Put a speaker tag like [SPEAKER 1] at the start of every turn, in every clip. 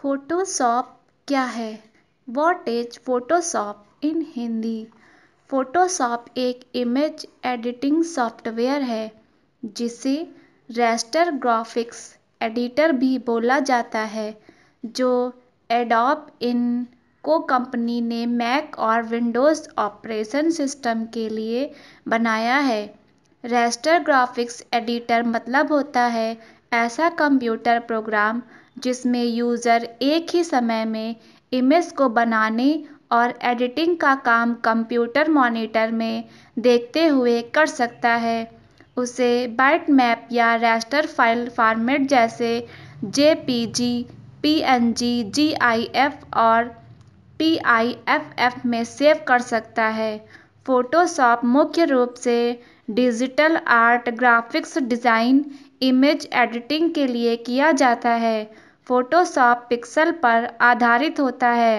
[SPEAKER 1] Photoshop क्या है what is Photoshop in Hindi Photoshop एक इमेज एडिटिंग सॉफ्टवेयर है जिसे रेस्टर ग्राफिक्स एडिटर भी बोला जाता है जो एडॉप इन को कंपनी ने मैक और विंडोज़ ऑपरेशन सिस्टम के लिए बनाया है रेस्टर ग्राफिक्स एडिटर मतलब होता है ऐसा कंप्यूटर प्रोग्राम जिसमें यूज़र एक ही समय में इमेज को बनाने और एडिटिंग का काम कंप्यूटर मॉनिटर में देखते हुए कर सकता है उसे मैप या raster फाइल फॉर्मेट जैसे J P P G G N G I F और पी आई एफ एफ में सेव कर सकता है फोटोशॉप मुख्य रूप से digital art graphics design image editing के लिए किया जाता है फ़ोटोशॉप पिक्सल पर आधारित होता है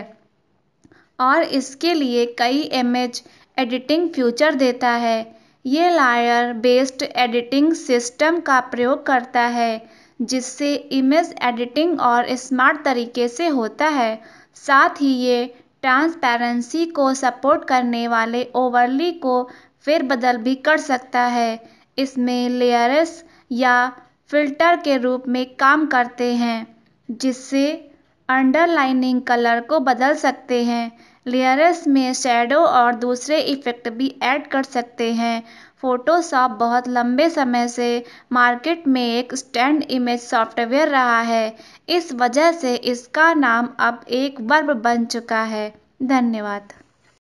[SPEAKER 1] और इसके लिए कई इमेज एडिटिंग फ्यूचर देता है ये लायर बेस्ड एडिटिंग सिस्टम का प्रयोग करता है जिससे इमेज एडिटिंग और स्मार्ट तरीके से होता है साथ ही ये ट्रांसपेरेंसी को सपोर्ट करने वाले ओवरली को फिर बदल भी कर सकता है इसमें लेयर्स या फिल्टर के रूप में काम करते हैं जिससे अंडरलाइनिंग कलर को बदल सकते हैं लेयर्स में शेडो और दूसरे इफ़ेक्ट भी ऐड कर सकते हैं फ़ोटोशॉप बहुत लंबे समय से मार्केट में एक स्टैंड इमेज सॉफ्टवेयर रहा है इस वजह से इसका नाम अब एक वर्ब बन चुका है धन्यवाद